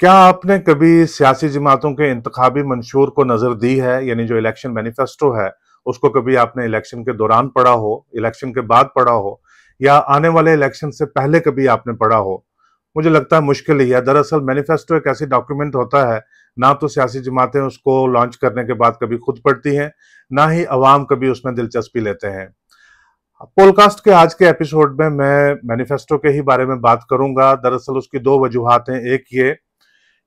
क्या आपने कभी सियासी जमातों के इंतबी मंशूर को नजर दी है यानी जो इलेक्शन मैनिफेस्टो है उसको कभी आपने इलेक्शन के दौरान पढ़ा हो इलेक्शन के बाद पढ़ा हो या आने वाले इलेक्शन से पहले कभी आपने पढ़ा हो मुझे लगता है मुश्किल ही है दरअसल मैनिफेस्टो एक ऐसी डॉक्यूमेंट होता है ना तो सियासी जमातें उसको लॉन्च करने के बाद कभी खुद पढ़ती हैं ना ही अवाम कभी उसमें दिलचस्पी लेते हैं पॉडकास्ट के आज के एपिसोड में मैं मैनिफेस्टो के ही बारे में बात करूंगा दरअसल उसकी दो वजूहत हैं एक ये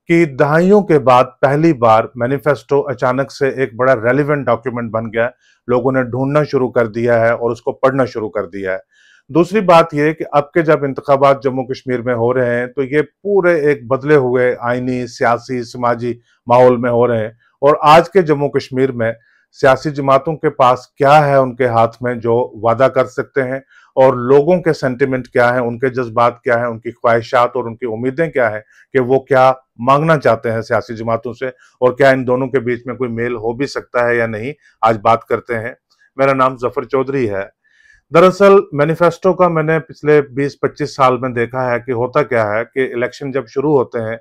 कि दहाइयों के बाद पहली बार मैनिफेस्टो अचानक से एक बड़ा रेलिवेंट डॉक्यूमेंट बन गया लोगों ने ढूंढना शुरू कर दिया है और उसको पढ़ना शुरू कर दिया है दूसरी बात यह कि अब के जब इंतबात जम्मू कश्मीर में हो रहे हैं तो ये पूरे एक बदले हुए आइनी सियासी समाजी माहौल में हो रहे हैं और आज के जम्मू कश्मीर में सियासी जमातों के पास क्या है उनके हाथ में जो वादा कर सकते हैं और लोगों के सेंटिमेंट क्या है उनके जज्बात क्या है उनकी ख्वाहिशात और उनकी उम्मीदें क्या है कि वो क्या मांगना चाहते हैं सियासी जमातों से और क्या इन दोनों के बीच में कोई मेल हो भी सकता है या नहीं आज बात करते हैं मेरा नाम जफर चौधरी है दरअसल मैनिफेस्टो का मैंने पिछले 20-25 साल में देखा है कि होता क्या है कि इलेक्शन जब शुरू होते हैं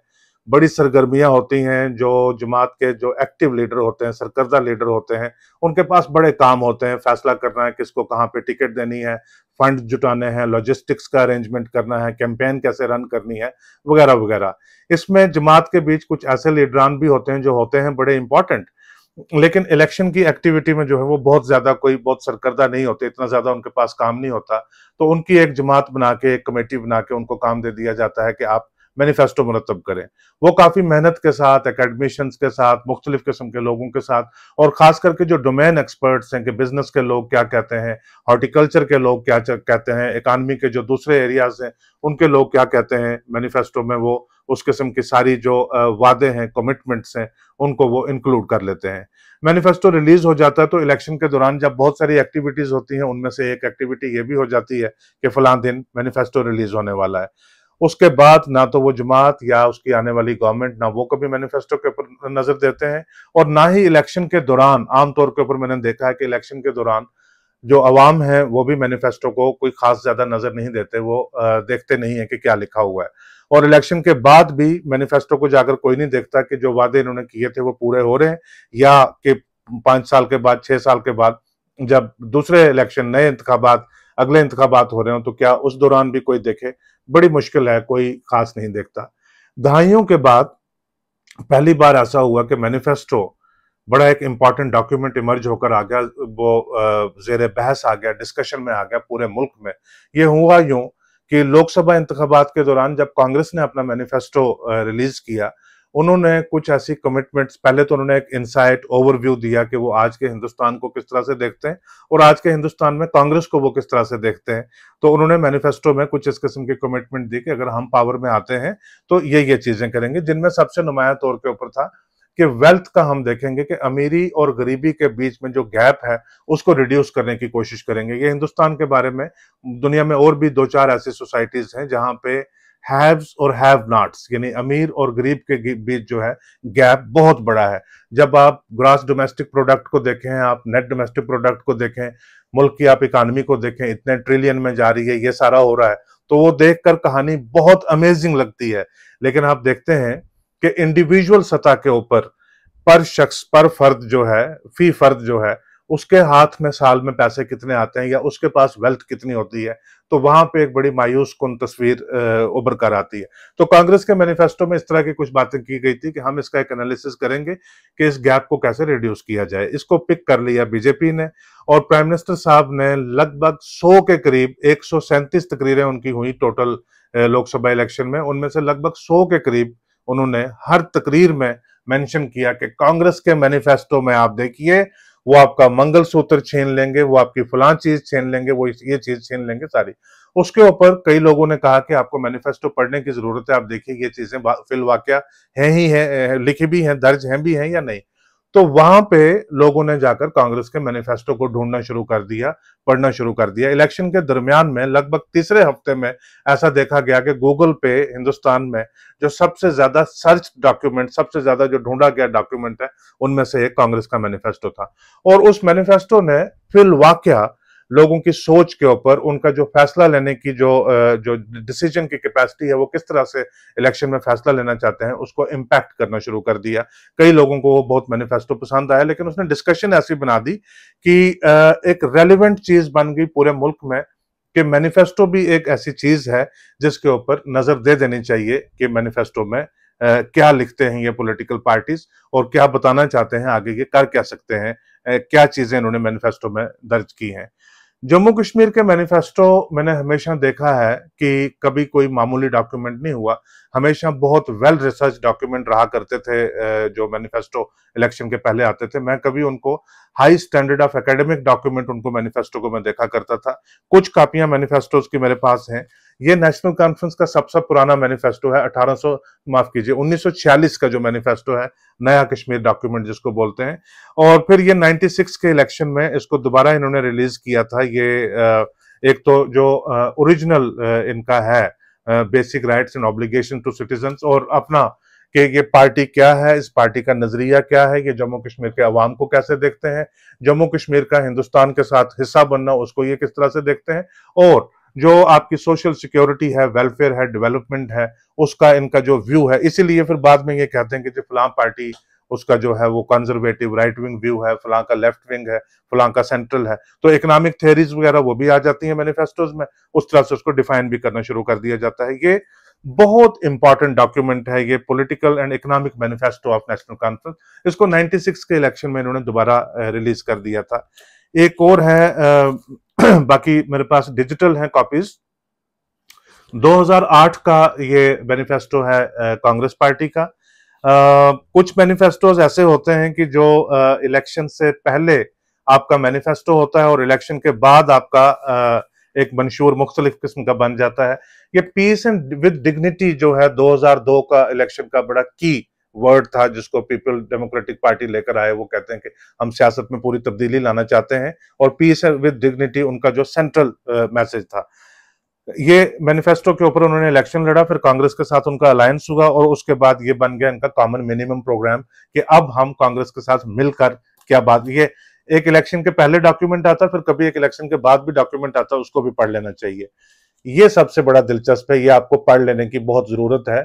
बड़ी सरगर्मियां होती हैं जो जमात के जो एक्टिव लीडर होते हैं सरकर्दा लीडर होते हैं उनके पास बड़े काम होते हैं फैसला करना है किसको कहाँ पे टिकट देनी है फंड जुटाने हैं लॉजिस्टिक्स का अरेंजमेंट करना है कैंपेन कैसे रन करनी है वगैरह वगैरह इसमें जमात के बीच कुछ ऐसे लीडरान भी होते हैं जो होते हैं बड़े इंपॉर्टेंट लेकिन इलेक्शन की एक्टिविटी में जो है वो बहुत ज्यादा कोई बहुत सरकर्दा नहीं होते इतना ज्यादा उनके पास काम नहीं होता तो उनकी एक जमात बना के एक कमेटी बना के उनको काम दे दिया जाता है कि आप मैनिफेस्टो मुरतब करें वो काफ़ी मेहनत के साथ एकेडमिशंस के साथ मुख्तलिफ किस्म के लोगों के साथ और ख़ास करके जो डोमेन एक्सपर्ट्स हैं कि बिजनेस के लोग क्या कहते हैं हॉर्टिकल्चर के लोग क्या कहते हैं इकानमी के जो दूसरे एरियाज हैं उनके लोग क्या कहते हैं मैनिफेस्टो में वो उस किस्म की सारी जो वादे हैं कमिटमेंट्स हैं उनको वो इंक्लूड कर लेते हैं मैनिफेस्टो रिलीज हो जाता है तो इलेक्शन के दौरान जब बहुत सारी एक्टिविटीज़ होती हैं उनमें से एक एक्टिविटी ये भी हो जाती है कि फ़लां दिन मैनिफेस्टो रिलीज़ होने वाला है उसके बाद ना तो वो जमात या उसकी आने वाली गवर्नमेंट ना वो कभी मैनिफेस्टो के ऊपर नजर देते हैं और ना ही इलेक्शन के दौरान आमतौर के ऊपर मैंने देखा है कि इलेक्शन के दौरान जो अवाम है वो भी मैनिफेस्टो को कोई खास ज्यादा नजर नहीं देते वो आ, देखते नहीं है कि क्या लिखा हुआ है और इलेक्शन के बाद भी मैनिफेस्टो को जाकर कोई नहीं देखता कि जो वादे इन्होंने किए थे वो पूरे हो रहे हैं या कि पांच साल के बाद छह साल के बाद जब दूसरे इलेक्शन नए इंतबात अगले इंतबात हो रहे हो तो क्या उस दौरान भी कोई देखे बड़ी मुश्किल है कोई खास नहीं देखता दहाइयों के बाद पहली बार ऐसा हुआ कि मैनिफेस्टो बड़ा एक इम्पॉर्टेंट डॉक्यूमेंट इमर्ज होकर आ गया वो जेर बहस आ गया डिस्कशन में आ गया पूरे मुल्क में ये हुआ यूं कि लोकसभा इंतबात के दौरान जब कांग्रेस ने अपना मैनिफेस्टो रिलीज किया उन्होंने कुछ ऐसी कमिटमेंट्स पहले तो उन्होंने एक इंसाइट ओवरव्यू दिया कि वो आज के हिंदुस्तान को किस तरह से देखते हैं और आज के हिंदुस्तान में कांग्रेस को वो किस तरह से देखते हैं तो उन्होंने मैनिफेस्टो में कुछ इस किस्म की कमिटमेंट दी कि अगर हम पावर में आते हैं तो ये ये चीजें करेंगे जिनमें सबसे नुमाया तौर के ऊपर था कि वेल्थ का हम देखेंगे कि अमीरी और गरीबी के बीच में जो गैप है उसको रिड्यूस करने की कोशिश करेंगे ये हिंदुस्तान के बारे में दुनिया में और भी दो चार ऐसी सोसाइटीज हैं जहाँ पे हैव्स और हैव नॉट्स यानी अमीर और गरीब के बीच जो है गैप बहुत बड़ा है जब आप ग्रास डोमेस्टिक प्रोडक्ट को देखें आप नेट डोमेस्टिक प्रोडक्ट को देखें मुल्क की आप इकानमी को देखें इतने ट्रिलियन में जा रही है ये सारा हो रहा है तो वो देखकर कहानी बहुत अमेजिंग लगती है लेकिन आप देखते हैं कि इंडिविजुअल सतह के ऊपर पर शख्स पर फर्द जो है फी फर्द जो है उसके हाथ में साल में पैसे कितने आते हैं या उसके पास वेल्थ कितनी होती है तो वहां पे एक बड़ी मायूस कन तस्वीर उभर कर आती है तो कांग्रेस के मैनिफेस्टो में इस तरह की कुछ बातें की गई थी कि हम इसका एक एनालिसिस करेंगे कि इस गैप को कैसे रिड्यूस किया जाए इसको पिक कर लिया बीजेपी ने और प्राइम मिनिस्टर साहब ने लगभग सौ के करीब एक तकरीरें उनकी हुई टोटल लोकसभा इलेक्शन में उनमें से लगभग सौ के करीब उन्होंने हर तकरीर में मेंशन किया कि कांग्रेस के मैनिफेस्टो में आप देखिए वो आपका मंगल सूत्र छीन लेंगे वो आपकी फलान चीज छीन लेंगे वो ये चीज छीन लेंगे सारी उसके ऊपर कई लोगों ने कहा कि आपको मैनिफेस्टो पढ़ने की जरूरत है आप देखिए ये चीजें फिल वाक्य है ही है लिखी भी हैं दर्ज हैं भी हैं या नहीं तो वहां पे लोगों ने जाकर कांग्रेस के मैनिफेस्टो को ढूंढना शुरू कर दिया पढ़ना शुरू कर दिया इलेक्शन के दरमियान में लगभग तीसरे हफ्ते में ऐसा देखा गया कि गूगल पे हिंदुस्तान में जो सबसे ज्यादा सर्च डॉक्यूमेंट सबसे ज्यादा जो ढूंढा गया डॉक्यूमेंट है उनमें से एक कांग्रेस का मैनिफेस्टो था और उस मैनिफेस्टो ने फिल वाक्य लोगों की सोच के ऊपर उनका जो फैसला लेने की जो जो डिसीजन की कैपेसिटी है वो किस तरह से इलेक्शन में फैसला लेना चाहते हैं उसको इम्पैक्ट करना शुरू कर दिया कई लोगों को वो बहुत मैनिफेस्टो पसंद आया लेकिन उसने डिस्कशन ऐसी बना दी कि एक रेलिवेंट चीज बन गई पूरे मुल्क में कि मैनिफेस्टो भी एक ऐसी चीज है जिसके ऊपर नजर दे देनी चाहिए कि मैनिफेस्टो में क्या लिखते हैं ये पॉलिटिकल पार्टीज और क्या बताना चाहते हैं आगे ये कर क्या सकते हैं क्या चीजें इन्होंने मैनिफेस्टो में दर्ज की हैं जम्मू कश्मीर के मैनिफेस्टो मैंने हमेशा देखा है कि कभी कोई मामूली डॉक्यूमेंट नहीं हुआ हमेशा बहुत वेल रिसर्च डॉक्यूमेंट रहा करते थे जो मैनिफेस्टो इलेक्शन के पहले आते थे मैं कभी उनको high standard of academic document उनको मैनिफेस्टो को मैं देखा करता था कुछ कापियां मैनिफेस्टोज की मेरे पास हैं ये नेशनल कॉन्फ्रेंस का सबसे पुराना मैनिफेस्टो है 1800 माफ कीजिए 1946 का जो मैनिफेस्टो है नया कश्मीर डॉक्यूमेंट जिसको बोलते हैं और फिर ये 96 के इलेक्शन में इसको दोबारा इन्होंने रिलीज किया था ये एक तो जो ओरिजिनल इनका है basic rights and obligation to citizen और अपना कि ये पार्टी क्या है इस पार्टी का नजरिया क्या है ये जम्मू कश्मीर के अवाम को कैसे देखते हैं जम्मू कश्मीर का हिंदुस्तान के साथ हिस्सा बनना उसको ये किस तरह से देखते हैं और जो आपकी सोशल सिक्योरिटी है वेलफेयर है डेवलपमेंट है उसका इनका जो व्यू है इसीलिए फिर बाद में ये कहते हैं कि जो फलां पार्टी उसका जो है वो कंजर्वेटिव राइट विंग व्यू है फलां का लेफ्ट विंग है फलां का सेंट्रल है तो इकोनॉमिक थेरीज वगैरह वो भी आ जाती है मैनिफेस्टोज में उस तरह से उसको डिफाइन भी करना शुरू कर दिया जाता है ये बहुत इंपॉर्टेंट डॉक्यूमेंट है ये political and economic manifesto of national conference इसको 96 के इलेक्शन में इन्होंने दोबारा रिलीज कर दिया था एक और है बाकी मेरे पास डिजिटल हैं कॉपीज 2008 का ये मैनिफेस्टो है कांग्रेस पार्टी का आ, कुछ मैनिफेस्टोज ऐसे होते हैं कि जो इलेक्शन से पहले आपका मैनिफेस्टो होता है और इलेक्शन के बाद आपका आ, एक मंशूर मुख्तलिफ किस्म का बन जाता है ये पीस एंड विद डिग्निटी जो है 2002 का इलेक्शन का बड़ा की वर्ड था जिसको पीपल डेमोक्रेटिक पार्टी लेकर आए वो कहते हैं कि हम सियासत में पूरी तब्दीली लाना चाहते हैं और पीस विद डिग्निटी उनका जो सेंट्रल मैसेज था ये मैनिफेस्टो के ऊपर उन्होंने इलेक्शन लड़ा फिर कांग्रेस के साथ उनका अलायंस हुआ और उसके बाद ये बन गया इनका कॉमन मिनिमम प्रोग्राम कि अब हम कांग्रेस के साथ मिलकर क्या बात ये एक इलेक्शन के पहले डॉक्यूमेंट आता फिर कभी एक इलेक्शन के बाद भी डॉक्यूमेंट आता उसको भी पढ़ लेना चाहिए ये सबसे बड़ा दिलचस्प है ये आपको पढ़ लेने की बहुत जरूरत है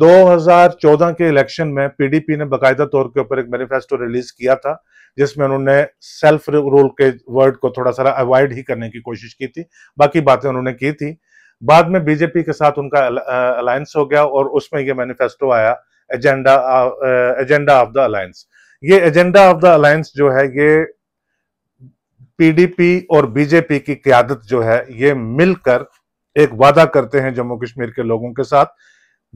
2014 के इलेक्शन में पीडीपी ने बाकायदा तौर के ऊपर एक मैनिफेस्टो रिलीज किया था जिसमें उन्होंने सेल्फ रोल के वर्ड को थोड़ा सारा अवॉइड ही करने की कोशिश की थी बाकी बातें उन्होंने की थी बाद में बीजेपी के साथ उनका अलायंस हो गया और उसमें यह मैनिफेस्टो आया agenda agenda of the alliance ये एजेंडा ऑफ द अलायंस जो है ये पीडीपी और बीजेपी की क्यादत जो है ये मिलकर एक वादा करते हैं जम्मू कश्मीर के लोगों के साथ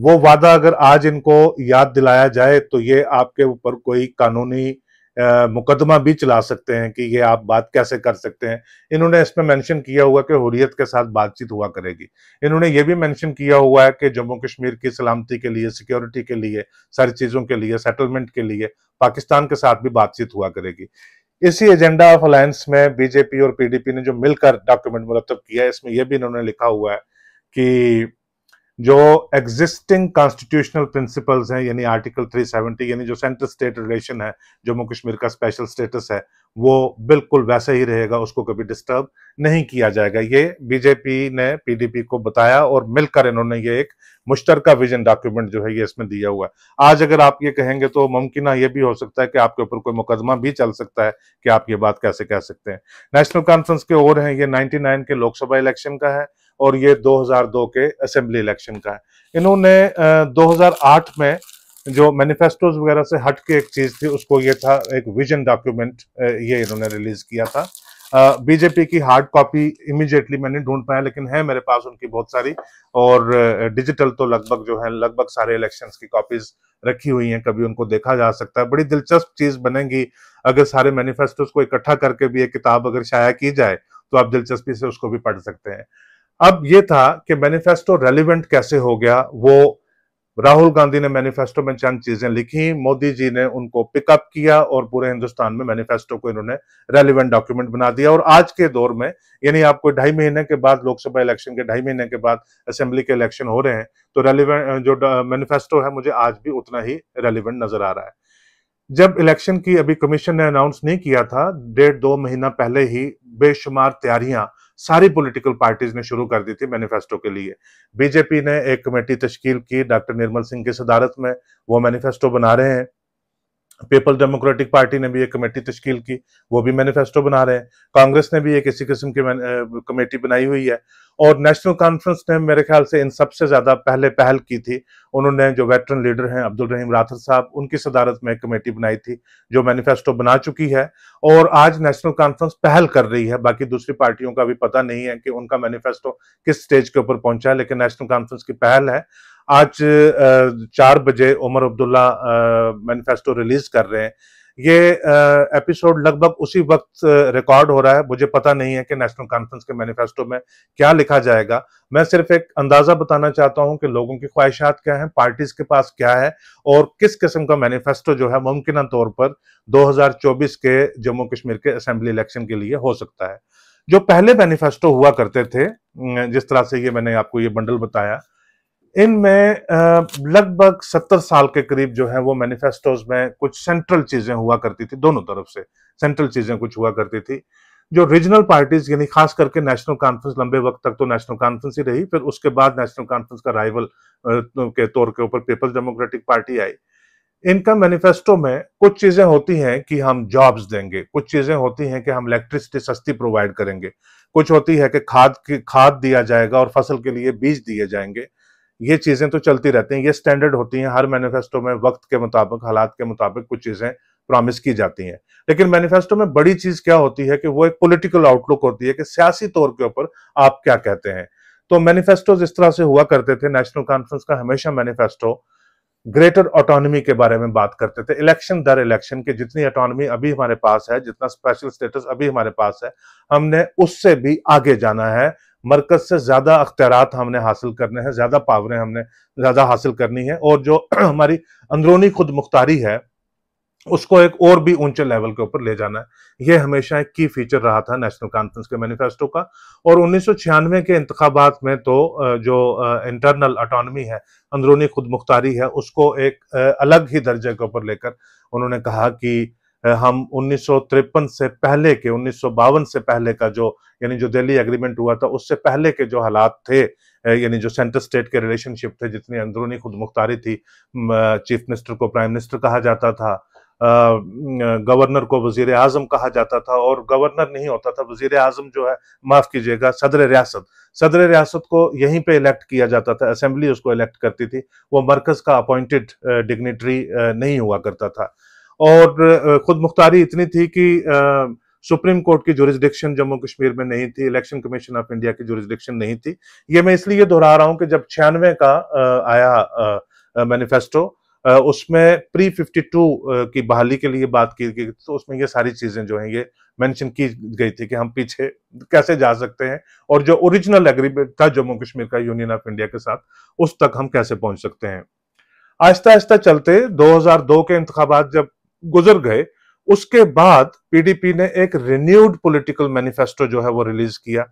वो वादा अगर आज इनको याद दिलाया जाए तो ये आपके ऊपर कोई कानूनी मुकदमा भी चला सकते हैं कि ये आप बात कैसे कर सकते हैं इन्होंने इसमें मेंशन किया हुआ कि हुरियत के साथ बातचीत हुआ करेगी इन्होंने ये भी मेंशन किया हुआ है कि जम्मू कश्मीर की सलामती के लिए सिक्योरिटी के लिए सारी चीज़ों के लिए सेटलमेंट के लिए पाकिस्तान के साथ भी बातचीत हुआ करेगी इसी एजेंडा ऑफ अलायंस में बीजेपी और पीडीपी ने जो मिलकर डॉक्यूमेंट मुरतब किया है इसमें यह भी इन्होंने लिखा हुआ है कि जो एग्जिस्टिंग कॉन्स्टिट्यूशनल प्रिंसिपल्स हैं यानी आर्टिकल 370 यानी जो सेंट्रल स्टेट रिलेशन है जम्मू कश्मीर का स्पेशल स्टेटस है वो बिल्कुल वैसे ही रहेगा उसको कभी डिस्टर्ब नहीं किया जाएगा ये बीजेपी ने पीडीपी को बताया और मिलकर इन्होंने ये एक मुश्तर विजन डॉक्यूमेंट जो है ये इसमें दिया हुआ है आज अगर आप ये कहेंगे तो मुमकिन ये भी हो सकता है कि आपके ऊपर कोई मुकदमा भी चल सकता है कि आप ये बात कैसे कह सकते हैं नेशनल कॉन्फ्रेंस के और हैं ये 99 के लोकसभा इलेक्शन का है और ये 2002 के असेंबली इलेक्शन का है इन्होंने 2008 में जो मैनिफेस्टोज वगैरह से हट के एक चीज़ थी उसको ये था एक विजन डॉक्यूमेंट ये इन्होंने रिलीज किया था बीजेपी की हार्ड कॉपी इमिजिएटली मैंने ढूंढ पाया लेकिन है मेरे पास उनकी बहुत सारी और डिजिटल तो लगभग जो है लगभग सारे इलेक्शन की कॉपीज रखी हुई हैं कभी उनको देखा जा सकता है बड़ी दिलचस्प चीज बनेगी अगर सारे मैनिफेस्टोज को इकट्ठा करके भी एक किताब अगर शाया की जाए तो आप दिलचस्पी से उसको भी पढ़ सकते हैं अब ये था कि मैनिफेस्टो रेलिवेंट कैसे हो गया वो राहुल गांधी ने मैनिफेस्टो में चंद चीजें लिखी मोदी जी ने उनको पिकअप किया और पूरे हिंदुस्तान में मैनिफेस्टो को इन्होंने रेलिवेंट डॉक्यूमेंट बना दिया और आज के दौर में यानी आपको ढाई महीने के बाद लोकसभा इलेक्शन के ढाई महीने के बाद असेंबली के इलेक्शन हो रहे हैं तो रेलिवेंट जो मैनिफेस्टो है मुझे आज भी उतना ही रेलिवेंट नजर आ रहा है जब इलेक्शन की अभी कमीशन ने अनाउंस नहीं किया था डेढ़ दो महीना पहले ही बेशुमार तैयारियां सारी पॉलिटिकल पार्टीज ने शुरू कर दी थी मैनिफेस्टो के लिए बीजेपी ने एक कमेटी तश्कील की डॉक्टर निर्मल सिंह की सदारत में वो मैनिफेस्टो बना रहे हैं पीपल डेमोक्रेटिक पार्टी ने भी एक कमेटी तश्कील की वो भी मैनिफेस्टो बना रहे हैं कांग्रेस ने भी एक इसी किस्म की कमेटी बनाई हुई है और नेशनल कॉन्फ्रेंस ने मेरे ख्याल से इन सबसे ज़्यादा पहले पहल की थी उन्होंने जो वेटरन लीडर हैं अब्दुल रहीम राथर साहब उनकी सदारत में एक कमेटी बनाई थी जो मैनिफेस्टो बना चुकी है और आज नेशनल कॉन्फ्रेंस पहल कर रही है बाकी दूसरी पार्टियों का भी पता नहीं है कि उनका मैनिफेस्टो किस स्टेज के ऊपर पहुंचा है लेकिन नेशनल कॉन्फ्रेंस की पहल है आज चार बजे उमर अब्दुल्ला मैनिफेस्टो रिलीज कर रहे हैं ये एपिसोड लगभग उसी वक्त रिकॉर्ड हो रहा है मुझे पता नहीं है कि नेशनल कॉन्फ्रेंस के मैनिफेस्टो में क्या लिखा जाएगा मैं सिर्फ एक अंदाजा बताना चाहता हूं कि लोगों की ख्वाहिशात क्या हैं पार्टीज के पास क्या है और किस किस्म का मैनिफेस्टो जो है मुमकिन तौर पर 2024 के जम्मू कश्मीर के असेंबली इलेक्शन के लिए हो सकता है जो पहले मैनिफेस्टो हुआ करते थे जिस तरह से ये मैंने आपको ये बंडल बताया इनमें लगभग सत्तर साल के करीब जो है वो मैनिफेस्टोज में कुछ सेंट्रल चीजें हुआ करती थी दोनों तरफ से सेंट्रल चीजें कुछ हुआ करती थी जो रीजनल पार्टीज यानी खास करके नेशनल कॉन्फ्रेंस लंबे वक्त तक तो नेशनल कॉन्फ्रेंस ही रही फिर उसके बाद नेशनल कॉन्फ्रेंस का राइवल तो के तौर के ऊपर पीपल्स डेमोक्रेटिक पार्टी आई इनका मैनिफेस्टो में कुछ चीजें होती हैं कि हम जॉब्स देंगे कुछ चीजें होती हैं कि हम इलेक्ट्रिसिटी सस्ती प्रोवाइड करेंगे कुछ होती है कि खाद की खाद दिया जाएगा और फसल के लिए बीज दिए जाएंगे ये चीज़ें तो चलती रहती हैं ये स्टैंडर्ड होती हैं हर मैनिफेस्टो में वक्त के मुताबिक हालात के मुताबिक कुछ चीज़ें प्रॉमिस की जाती हैं लेकिन मैनिफेस्टो में बड़ी चीज़ क्या होती है कि वो एक पॉलिटिकल आउटलुक होती है कि सियासी तौर के ऊपर आप क्या कहते हैं तो मैनिफेस्टो इस तरह से हुआ करते थे नेशनल कॉन्फ्रेंस का हमेशा मैनिफेस्टो ग्रेटर ऑटोनॉमी के बारे में बात करते थे इलेक्शन दर इलेक्शन के जितनी ऑटोनॉमी अभी हमारे पास है जितना स्पेशल स्टेटस अभी हमारे पास है हमने उससे भी आगे जाना है मरकज से ज़्यादा अख्तियार हमने हासिल करने हैं ज़्यादा पावरें हमने ज़्यादा हासिल करनी है और जो हमारी अंदरूनी खुद मुख्तारी है उसको एक और भी ऊंचे लेवल के ऊपर ले जाना है ये हमेशा एक की फीचर रहा था नेशनल कॉन्फ्रेंस के मैनिफेस्टो का और उन्नीस के इंतबात में तो जो इंटरनल अटोनमी है अंदरूनी खुद मुख्तारी है उसको एक अलग ही दर्जे के ऊपर लेकर उन्होंने कहा कि हम उन्नीस से पहले के उन्नीस से पहले का जो यानी जो दिल्ली एग्रीमेंट हुआ था उससे पहले के जो हालात थे यानी जो सेंटर स्टेट के रिलेशनशिप थे जितनी अंदरूनी खुद मुख्तारी थी चीफ मिनिस्टर को प्राइम मिनिस्टर कहा जाता था गवर्नर को वजीर आजम कहा जाता था और गवर्नर नहीं होता था वजीर आजम जो है माफ कीजिएगा सदर रियासत सदर रियासत को यहीं पे इलेक्ट किया जाता था असेंबली उसको इलेक्ट करती थी वो मरकज का अपॉइंटेड डिग्नेटरी नहीं हुआ करता था और खुद मुख्तारी इतनी थी कि सुप्रीम कोर्ट की जोरिस्डिक्शन जम्मू कश्मीर में नहीं थी इलेक्शन कमीशन ऑफ इंडिया की जोरिस्डिक्शन नहीं थी ये मैं इसलिए दोहरा रहा हूं कि जब छियानवे का आया मैनिफेस्टो उसमें प्री 52 की बहाली के लिए बात की गई तो उसमें ये सारी चीजें जो हैं ये मेंशन की गई थी कि हम पीछे कैसे जा सकते हैं और जो ओरिजिनल एग्रीमेंट था जम्मू कश्मीर का यूनियन ऑफ इंडिया के साथ उस तक हम कैसे पहुंच सकते हैं आहिस्ता आहिस्ता चलते 2002 के इंतबात जब गुजर गए उसके बाद पीडीपी ने एक रिन्यूड पॉलिटिकल मैनिफेस्टो जो है वो रिलीज किया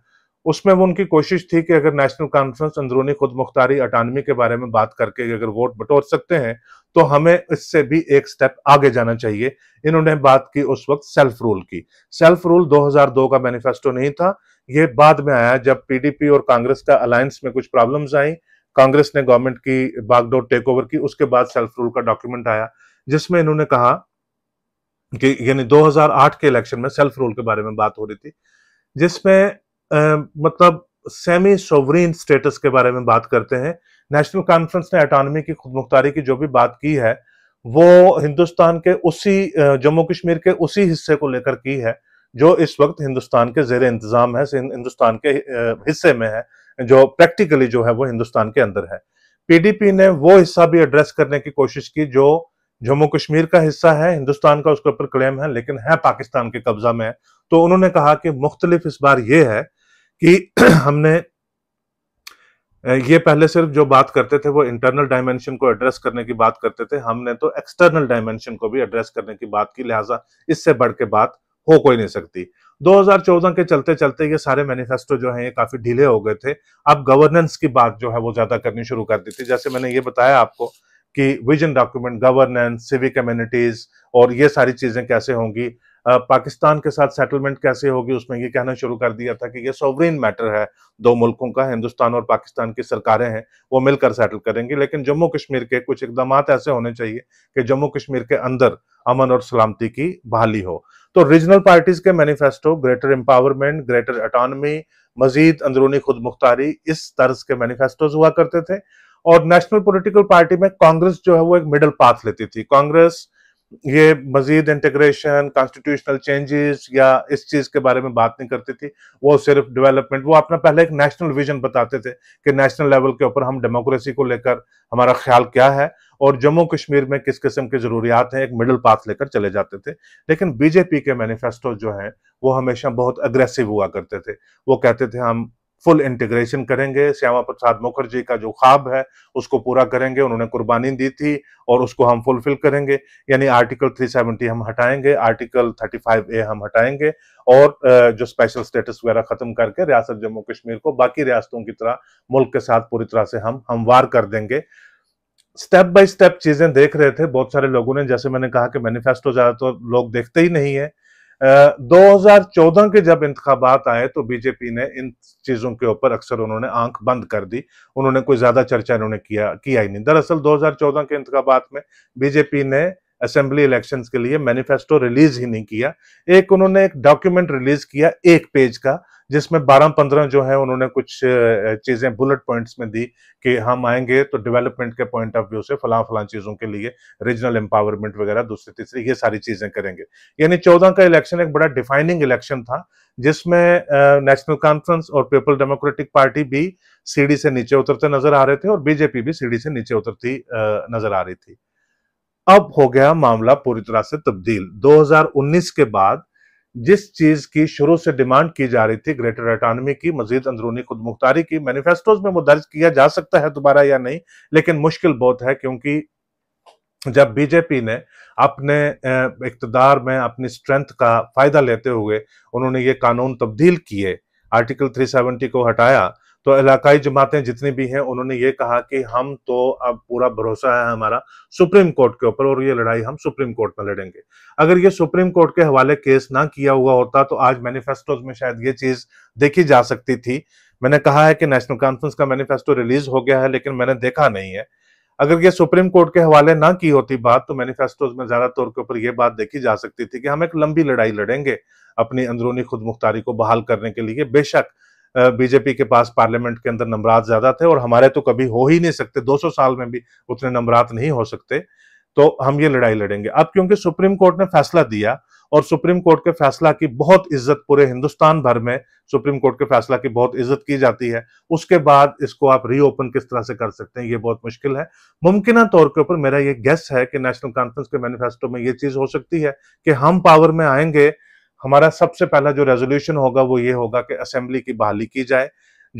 उसमें वो उनकी कोशिश थी कि अगर नेशनल कॉन्फ्रेंस अंदरूनी खुद मुख्तारी अटानमी के बारे में बात करके अगर वोट बटोर सकते हैं तो हमें इससे भी एक स्टेप आगे जाना चाहिए इन्होंने बात की उस वक्त सेल्फ रूल की सेल्फ रूल 2002 का मैनिफेस्टो नहीं था ये बाद में आया जब पीडीपी और कांग्रेस का अलायंस में कुछ प्रॉब्लम्स आई कांग्रेस ने गवर्नमेंट की बागडोर टेक ओवर की उसके बाद सेल्फ रूल का डॉक्यूमेंट आया जिसमें इन्होंने कहा कि यानी 2008 के इलेक्शन में सेल्फ रूल के बारे में बात हो रही थी जिसमें मतलब सेमी सोवरीन स्टेटस के बारे में बात करते हैं नेशनल कॉन्फ्रेंस ने अटानमी की खुद मुख्तारी की जो भी बात की है वो हिंदुस्तान के उसी जम्मू कश्मीर के उसी हिस्से को लेकर की है जो इस वक्त हिंदुस्तान के जेर इंतजाम है हिंदुस्तान के हिस्से में है जो प्रैक्टिकली जो है वो हिंदुस्तान के अंदर है पीडीपी ने वो हिस्सा भी एड्रेस करने की कोशिश की जो जम्मू कश्मीर का हिस्सा है हिंदुस्तान का उसके ऊपर क्लेम है लेकिन है पाकिस्तान के कब्जा में तो उन्होंने कहा कि मुख्तलिफ इस बार ये है कि हमने ये पहले सिर्फ जो बात करते थे वो इंटरनल डायमेंशन को एड्रेस करने की बात करते थे हमने तो एक्सटर्नल डायमेंशन को भी एड्रेस करने की बात की लिहाजा इससे बढ़ के बात हो कोई नहीं सकती 2014 के चलते चलते ये सारे मैनिफेस्टो जो है ये काफी ढीले हो गए थे अब गवर्नेंस की बात जो है वो ज्यादा करनी शुरू कर दी थी जैसे मैंने ये बताया आपको कि vision document governance civic communities और ये सारी चीज़ें कैसे होंगी पाकिस्तान के साथ सेटलमेंट कैसे होगी उसमें ये कहना शुरू कर दिया था कि ये सोवरेन मैटर है दो मुल्कों का हिंदुस्तान और पाकिस्तान की सरकारें हैं वो मिलकर सेटल करेंगी लेकिन जम्मू कश्मीर के कुछ इकदाम ऐसे होने चाहिए कि जम्मू कश्मीर के अंदर अमन और सलामती की बहाली हो तो रीजनल पार्टीज के manifesto greater empowerment greater autonomy मजीद अंदरूनी खुद मुख्तारी इस तर्ज के मैनिफेस्टोज हुआ करते थे और नेशनल पॉलिटिकल पार्टी में कांग्रेस जो है वो एक मिडिल पाथ लेती थी कांग्रेस ये मजीद इंटीग्रेशन कॉन्स्टिट्यूशनल चेंजेस या इस चीज के बारे में बात नहीं करती थी वो सिर्फ डेवलपमेंट वो अपना पहले एक नेशनल विजन बताते थे कि नेशनल लेवल के ऊपर हम डेमोक्रेसी को लेकर हमारा ख्याल क्या है और जम्मू कश्मीर में किस किस्म की जरूरियात हैं एक मिडिल पाथ लेकर चले जाते थे लेकिन बीजेपी के मैनिफेस्टो जो हैं वो हमेशा बहुत अग्रेसिव हुआ करते थे वो कहते थे हम फुल इंटीग्रेशन करेंगे श्यामा प्रसाद मुखर्जी का जो ख्वाब है उसको पूरा करेंगे उन्होंने कुर्बानी दी थी और उसको हम फुलफिल करेंगे यानी आर्टिकल 370 हम हटाएंगे आर्टिकल 35 ए हम हटाएंगे और जो स्पेशल स्टेटस वगैरह खत्म करके रियासत जम्मू कश्मीर को बाकी रियासतों की तरह मुल्क के साथ पूरी तरह से हम हमवार कर देंगे स्टेप बाय स्टेप चीजें देख रहे थे बहुत सारे लोगों ने जैसे मैंने कहा कि मैनिफेस्टो ज्यादातर तो लोग देखते ही नहीं है 2014 के जब इंतबात आए तो बीजेपी ने इन चीज़ों के ऊपर अक्सर उन्होंने आंख बंद कर दी उन्होंने कोई ज़्यादा चर्चा इन्होंने किया किया ही नहीं दरअसल 2014 के इंतबात में बीजेपी ने असेंबली इलेक्शन के लिए मैनिफेस्टो रिलीज ही नहीं किया एक उन्होंने एक डॉक्यूमेंट रिलीज किया एक पेज का जिसमें बारह पंद्रह जो है उन्होंने कुछ चीजें बुलेट पॉइंट्स में दी कि हम आएंगे तो डेवलपमेंट के पॉइंट ऑफ व्यू से फला फलां चीजों के लिए रीजनल एम्पावरमेंट वगैरह दूसरी तीसरी ये सारी चीजें करेंगे यानी चौदह का इलेक्शन एक बड़ा डिफाइनिंग इलेक्शन था जिसमें नेशनल कॉन्फ्रेंस और पीपल डेमोक्रेटिक पार्टी भी सीढ़ी से नीचे उतरते नजर आ रहे थे और बीजेपी भी सीढ़ी से नीचे उतरती नजर आ रही थी अब हो गया मामला पूरी तरह से तब्दील 2019 के बाद जिस चीज की शुरू से डिमांड की जा रही थी ग्रेटर अटानमी की मजीद अंदरूनी खुद मुख्तारी की मैनिफेस्टोज में वो दर्ज किया जा सकता है दोबारा या नहीं लेकिन मुश्किल बहुत है क्योंकि जब बीजेपी ने अपने इकतदार में अपनी स्ट्रेंथ का फायदा लेते हुए उन्होंने ये कानून तब्दील किए आर्टिकल 370 को हटाया तो इलाकाई जमातें जितनी भी हैं उन्होंने ये कहा कि हम तो अब पूरा भरोसा है हमारा सुप्रीम कोर्ट के ऊपर और ये लड़ाई हम सुप्रीम कोर्ट में लड़ेंगे अगर ये सुप्रीम कोर्ट के हवाले केस ना किया हुआ होता तो आज मैनिफेस्टोज में शायद ये चीज देखी जा सकती थी मैंने कहा है कि नेशनल कॉन्फ्रेंस का मैनिफेस्टो रिलीज हो गया है लेकिन मैंने देखा नहीं है अगर ये सुप्रीम कोर्ट के हवाले ना की होती बात तो मैनिफेस्टोज में ज्यादा तौर के ऊपर ये बात देखी जा सकती थी कि हम एक लंबी लड़ाई लड़ेंगे अपनी अंदरूनी खुद मुख्तारी को बहाल करने के लिए बेशक बीजेपी के पास पार्लियामेंट के अंदर नंबरात ज्यादा थे और हमारे तो कभी हो ही नहीं सकते 200 साल में भी उतने नंबरात नहीं हो सकते तो हम ये लड़ाई लड़ेंगे अब क्योंकि सुप्रीम कोर्ट ने फैसला दिया और सुप्रीम कोर्ट के फैसला की बहुत इज्जत पूरे हिंदुस्तान भर में सुप्रीम कोर्ट के फैसला की बहुत इज्जत की जाती है उसके बाद इसको आप रीओपन किस तरह से कर सकते हैं ये बहुत मुश्किल है मुमकिन तौर के ऊपर मेरा ये गेस है कि नेशनल कॉन्फ्रेंस के मैनिफेस्टो में ये चीज हो सकती है कि हम पावर में आएंगे हमारा सबसे पहला जो रेजोल्यूशन होगा वो ये होगा कि असेंबली की बहाली की जाए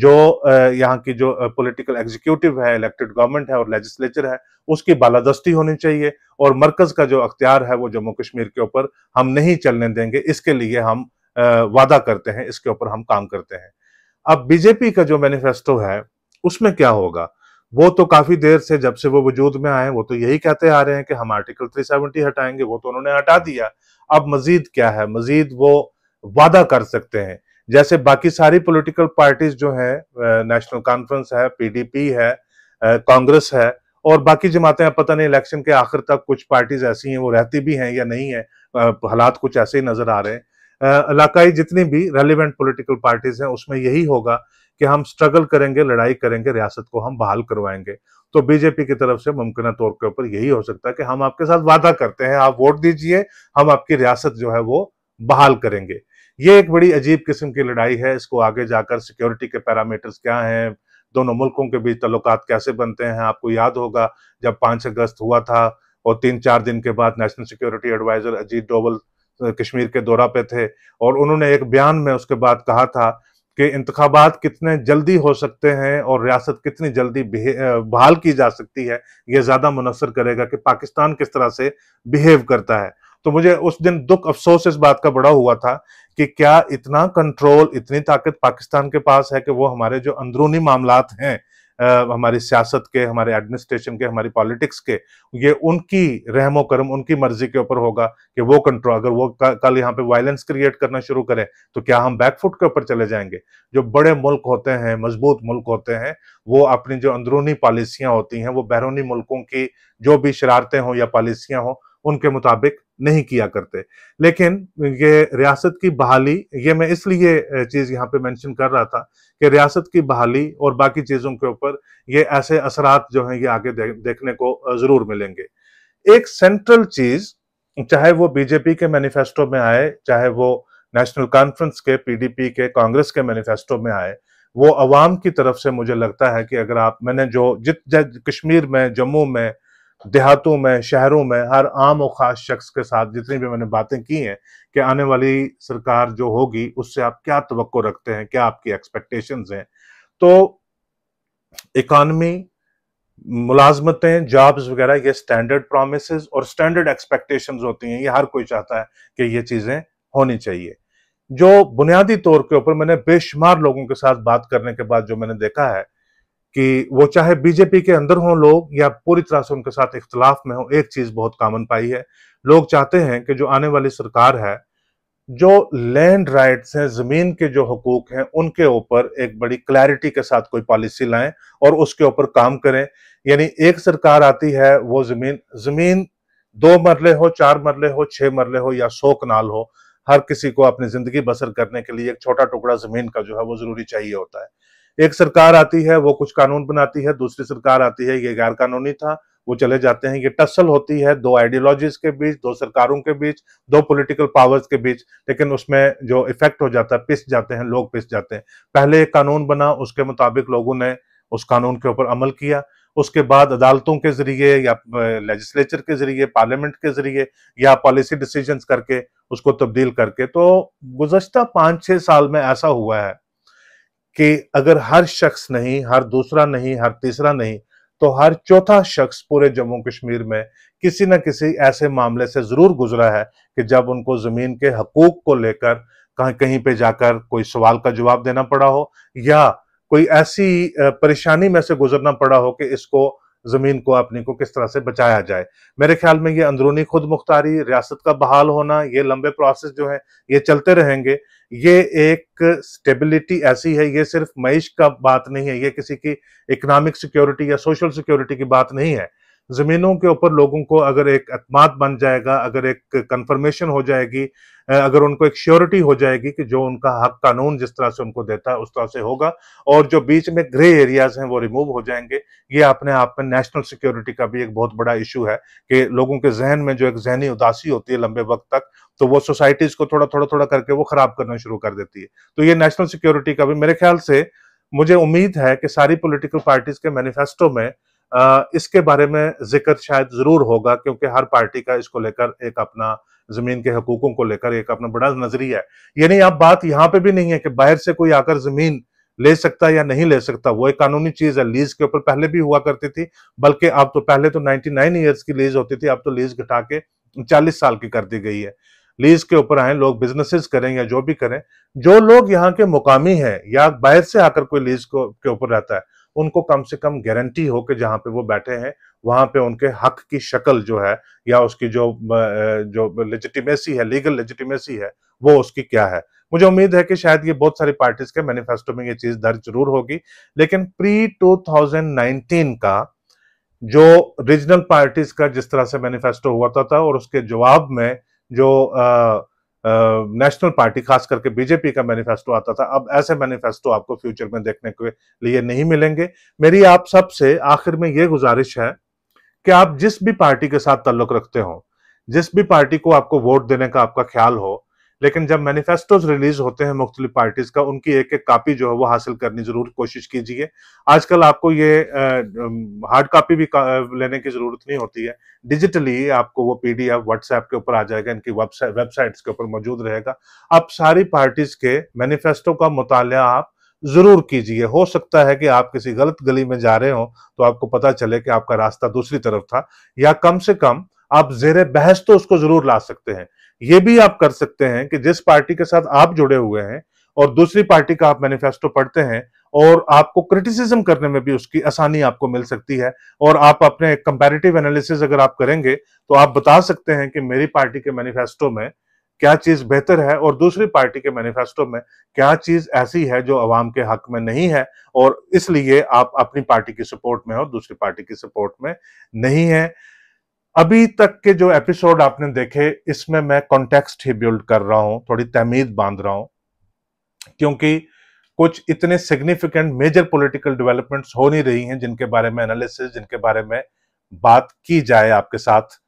जो यहाँ की जो पॉलिटिकल एग्जीक्यूटिव है इलेक्टेड गवर्नमेंट है और लेजिस्लेचर है उसकी बालादस्ती होनी चाहिए और मरकज का जो अख्तियार है वो जम्मू कश्मीर के ऊपर हम नहीं चलने देंगे इसके लिए हम वादा करते हैं इसके ऊपर हम काम करते हैं अब बीजेपी का जो मैनिफेस्टो है उसमें क्या होगा वो तो काफी देर से जब से वो वजूद में आए वो तो यही कहते आ रहे हैं कि हम आर्टिकल 370 हटाएंगे वो तो उन्होंने हटा दिया अब मजीद क्या है मजीद वो वादा कर सकते हैं जैसे बाकी सारी पॉलिटिकल पार्टीज जो है नेशनल कॉन्फ्रेंस है पीडीपी है कांग्रेस है और बाकी जमातें अब पता नहीं इलेक्शन के आखिर तक कुछ पार्टीज ऐसी हैं वो रहती भी हैं या नहीं है हालात कुछ ऐसे ही नजर आ रहे हैं इलाकाई जितनी भी रेलिवेंट पोलिटिकल पार्टीज हैं उसमें यही होगा कि हम स्ट्रगल करेंगे लड़ाई करेंगे रियासत को हम बहाल करवाएंगे तो बीजेपी की तरफ से मुमकिन तौर के ऊपर यही हो सकता है कि हम आपके साथ वादा करते हैं आप वोट दीजिए हम आपकी रियासत जो है वो बहाल करेंगे ये एक बड़ी अजीब किस्म की लड़ाई है इसको आगे जाकर सिक्योरिटी के पैरामीटर्स क्या हैं दोनों मुल्कों के बीच तल्लुक कैसे बनते हैं आपको याद होगा जब पांच अगस्त हुआ था और तीन चार दिन के बाद national security adviser Ajit Doval Kashmir के दौरा पे थे और उन्होंने एक बयान में उसके बाद कहा था कि इंतबात कितने जल्दी हो सकते हैं और रियासत कितनी जल्दी बहाल की जा सकती है ये ज़्यादा मुनसर करेगा कि पाकिस्तान किस तरह से बिहेव करता है तो मुझे उस दिन दुख अफसोस इस बात का बड़ा हुआ था कि क्या इतना कंट्रोल इतनी ताकत पाकिस्तान के पास है कि वो हमारे जो अंदरूनी मामला हैं हमारी सियासत के हमारे एडमिनिस्ट्रेशन के हमारी पॉलिटिक्स के ये उनकी रहमो करम उनकी मर्जी के ऊपर होगा कि वो कंट्रोल अगर वो कल यहाँ पे वायलेंस क्रिएट करना शुरू करें तो क्या हम बैकफुट के ऊपर चले जाएंगे जो बड़े मुल्क होते हैं मजबूत मुल्क होते हैं वो अपनी जो अंदरूनी पॉलिसियां होती हैं वो बैरूनी मुल्कों की जो भी शरारतें हों या पॉलिसियां हों उनके मुताबिक नहीं किया करते लेकिन ये रियासत की बहाली ये मैं इसलिए चीज़ यहाँ पे मेंशन कर रहा था कि रियासत की बहाली और बाकी चीज़ों के ऊपर ये ऐसे असरात जो हैं ये आगे देखने को ज़रूर मिलेंगे एक सेंट्रल चीज़ चाहे वो बीजेपी के मैनिफेस्टो में आए चाहे वो नेशनल कॉन्फ्रेंस के पीडीपी के कांग्रेस के मैनिफेस्टो में आए वो अवाम की तरफ से मुझे लगता है कि अगर आप मैंने जो जित कश्मीर में जम्मू में देहातों में शहरों में हर आम और ख़ास शख्स के साथ जितनी भी मैंने बातें की हैं कि आने वाली सरकार जो होगी उससे आप क्या तो रखते हैं क्या आपकी एक्सपेक्टेशन हैं तो इकॉनमी मुलाजमतें जॉब्स वगैरह ये स्टैंडर्ड प्रोमिस और स्टैंडर्ड एक्सपेक्टेशंस होती हैं ये हर कोई चाहता है कि ये चीज़ें होनी चाहिए जो बुनियादी तौर के ऊपर मैंने बेशुमार लोगों के साथ बात करने के बाद जो मैंने देखा है कि वो चाहे बीजेपी के अंदर हों लोग या पूरी तरह से उनके साथ इख्तलाफ में हो एक चीज बहुत कामन पाई है लोग चाहते हैं कि जो आने वाली सरकार है जो लैंड राइट्स हैं जमीन के जो हकूक हैं उनके ऊपर एक बड़ी क्लैरिटी के साथ कोई पॉलिसी लाएं और उसके ऊपर काम करें यानी एक सरकार आती है वो जमीन जमीन दो मरले हो चार मरले हो छह मरले हो या सौ कनाल हो हर किसी को अपनी जिंदगी बसर करने के लिए एक छोटा टुकड़ा जमीन का जो है वो जरूरी चाहिए होता है एक सरकार आती है वो कुछ कानून बनाती है दूसरी सरकार आती है ये गैर कानूनी था वो चले जाते हैं ये टसल होती है दो आइडियोलॉजीज के बीच दो सरकारों के बीच दो पॉलिटिकल पावर्स के बीच लेकिन उसमें जो इफेक्ट हो जाता है पिस जाते हैं लोग पिस जाते हैं पहले एक कानून बना उसके मुताबिक लोगों ने उस कानून के ऊपर अमल किया उसके बाद अदालतों के जरिए या लेजिस्लेचर के जरिए पार्लियामेंट के जरिए या पॉलिसी डिसीजंस करके उसको तब्दील करके तो गुजशत पाँच छः साल में ऐसा हुआ है कि अगर हर शख्स नहीं हर दूसरा नहीं हर तीसरा नहीं तो हर चौथा शख्स पूरे जम्मू कश्मीर में किसी न किसी ऐसे मामले से ज़रूर गुजरा है कि जब उनको ज़मीन के हकूक को लेकर कहीं कहीं पे जाकर कोई सवाल का जवाब देना पड़ा हो या कोई ऐसी परेशानी में से गुजरना पड़ा हो कि इसको ज़मीन को अपने को किस तरह से बचाया जाए मेरे ख्याल में ये अंदरूनी खुद मुख्तारी रियासत का बहाल होना ये लंबे प्रोसेस जो है ये चलते रहेंगे ये एक स्टेबिलिटी ऐसी है ये सिर्फ मईश का बात नहीं है ये किसी की इकोनॉमिक सिक्योरिटी या सोशल सिक्योरिटी की बात नहीं है ज़मीनों के ऊपर लोगों को अगर एक अतमाद बन जाएगा अगर एक कंफर्मेशन हो जाएगी अगर उनको एक श्योरिटी हो जाएगी कि जो उनका हक कानून जिस तरह से उनको देता है उस तरह से होगा और जो बीच में ग्रे एरियाज हैं वो रिमूव हो जाएंगे ये अपने आप में नेशनल सिक्योरिटी का भी एक बहुत बड़ा इशू है कि लोगों के जहन में जो एक जहनी उदासी होती है लंबे वक्त तक तो वो सोसाइटीज को थोड़ा थोड़ा थोड़ा करके वो खराब करना शुरू कर देती है तो ये नेशनल सिक्योरिटी का भी मेरे ख्याल से मुझे उम्मीद है कि सारी पोलिटिकल पार्टीज के मैनिफेस्टो में इसके बारे में जिक्र शायद ज़रूर होगा क्योंकि हर पार्टी का इसको लेकर एक अपना ज़मीन के हकूकों को लेकर एक अपना बड़ा नज़रिया है यानी आप बात यहाँ पे भी नहीं है कि बाहर से कोई आकर ज़मीन ले सकता है या नहीं ले सकता वो एक कानूनी चीज है लीज के ऊपर पहले भी हुआ करती थी बल्कि अब तो पहले तो 99 ईयर्स की लीज होती थी अब तो लीज घटा के 40 साल की कर दी गई है लीज के ऊपर आए लोग बिजनेसेस करें या जो भी करें जो लोग यहाँ के मुकामी हैं या बाहर से आकर कोई लीज को के ऊपर रहता है उनको कम से कम गारंटी हो कि जहाँ पे वो बैठे हैं वहाँ पे उनके हक की शक्ल जो है या उसकी जो जो लेजिटिमेसी है लीगल लेजिटिमेसी है वो उसकी क्या है मुझे उम्मीद है कि शायद ये बहुत सारी पार्टीज के मैनिफेस्टो में ये चीज दर्ज जरूर होगी लेकिन प्री 2019 का जो रीजनल पार्टीज का जिस तरह से मैनिफेस्टो हुआ था, था और उसके जवाब में जो आ, नेशनल पार्टी खास करके बीजेपी का मैनिफेस्टो आता था अब ऐसे मैनिफेस्टो आपको फ्यूचर में देखने के लिए नहीं मिलेंगे मेरी आप सब से आखिर में ये गुजारिश है कि आप जिस भी पार्टी के साथ ताल्लुक रखते हो जिस भी पार्टी को आपको वोट देने का आपका ख्याल हो लेकिन जब मैनिफेस्टोज रिलीज होते हैं मुख्तलिफ पार्टीज का उनकी एक एक कापी जो है वो हासिल करनी जरूर कोशिश कीजिए आजकल आपको ये हार्ड कापी भी लेने की जरूरत नहीं होती है डिजिटली आपको वो पी डी एफ व्हाट्सएप के ऊपर आ जाएगा इनकी वेबसाइट वेबसाइट्स के ऊपर मौजूद रहेगा आप सारी पार्टीज के मैनिफेस्टो का मुताल आप जरूर कीजिए हो सकता है कि आप किसी गलत गली में जा रहे हो तो आपको पता चले कि आपका रास्ता दूसरी तरफ था या कम से कम आप जेर बहस तो उसको जरूर ला सकते हैं ये भी आप कर सकते हैं कि जिस पार्टी के साथ आप जुड़े हुए हैं और दूसरी पार्टी का आप मैनिफेस्टो पढ़ते हैं और आपको क्रिटिसिज्म करने में भी उसकी आसानी आपको मिल सकती है और आप अपने कंपैरेटिव एनालिसिस अगर आप करेंगे तो आप बता सकते हैं कि मेरी पार्टी के मैनिफेस्टो में क्या चीज बेहतर है और दूसरी पार्टी के मैनिफेस्टो में क्या चीज ऐसी है जो अवाम के हक में नहीं है और इसलिए आप अपनी पार्टी की सपोर्ट में और दूसरी पार्टी की सपोर्ट में नहीं है अभी तक के जो एपिसोड आपने देखे इसमें मैं कॉन्टेक्स्ट ही बिल्ड कर रहा हूं थोड़ी तहमीद बांध रहा हूं क्योंकि कुछ इतने सिग्निफिकेंट मेजर पॉलिटिकल डेवलपमेंट्स हो नहीं रही हैं जिनके बारे में एनालिसिस जिनके बारे में बात की जाए आपके साथ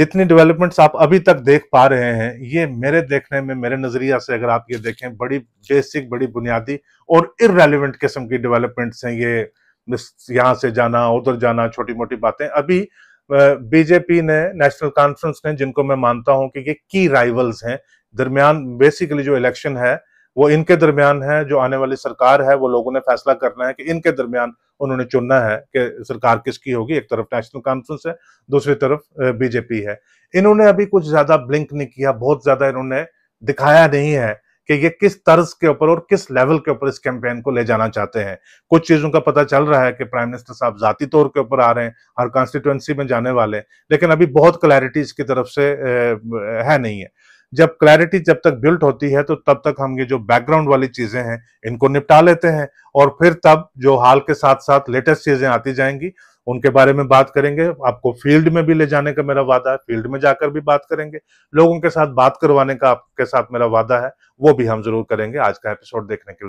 जितनी डेवलपमेंट्स आप अभी तक देख पा रहे हैं ये मेरे देखने में मेरे नज़रिया से अगर आप ये देखें बड़ी बेसिक बड़ी बुनियादी और इरेलीवेंट किस्म की डेवलपमेंट्स हैं ये यहां से जाना उधर जाना छोटी मोटी बातें अभी बीजेपी ने नेशनल कॉन्फ्रेंस ने जिनको मैं मानता हूं कि ये की राइवल्स हैं दरमियान बेसिकली जो इलेक्शन है वो इनके दरमियान है जो आने वाली सरकार है वो लोगों ने फैसला करना है कि इनके दरमियान उन्होंने चुनना है कि सरकार किसकी होगी एक तरफ नेशनल कॉन्फ्रेंस है दूसरी तरफ बीजेपी है इन्होंने अभी कुछ ज्यादा ब्लिंक नहीं किया बहुत ज्यादा इन्होंने दिखाया नहीं है कि ये किस तर्ज के ऊपर और किस लेवल के ऊपर इस कैंपेन को ले जाना चाहते हैं कुछ चीज़ों का पता चल रहा है कि प्राइम मिनिस्टर साहब जाती तौर के ऊपर आ रहे हैं हर कॉन्स्टिट्यूंसी में जाने वाले लेकिन अभी बहुत क्लैरिटी इसकी तरफ से है नहीं है जब क्लैरिटी जब तक बिल्ट होती है तो तब तक हम ये जो बैकग्राउंड वाली चीजें हैं इनको निपटा लेते हैं और फिर तब जो हाल के साथ साथ लेटेस्ट चीजें आती जाएंगी उनके बारे में बात करेंगे आपको फील्ड में भी ले जाने का मेरा वादा है फील्ड में जाकर भी बात करेंगे लोगों के साथ बात करवाने का आपके साथ मेरा वादा है वो भी हम जरूर करेंगे आज का एपिसोड देखने के लिए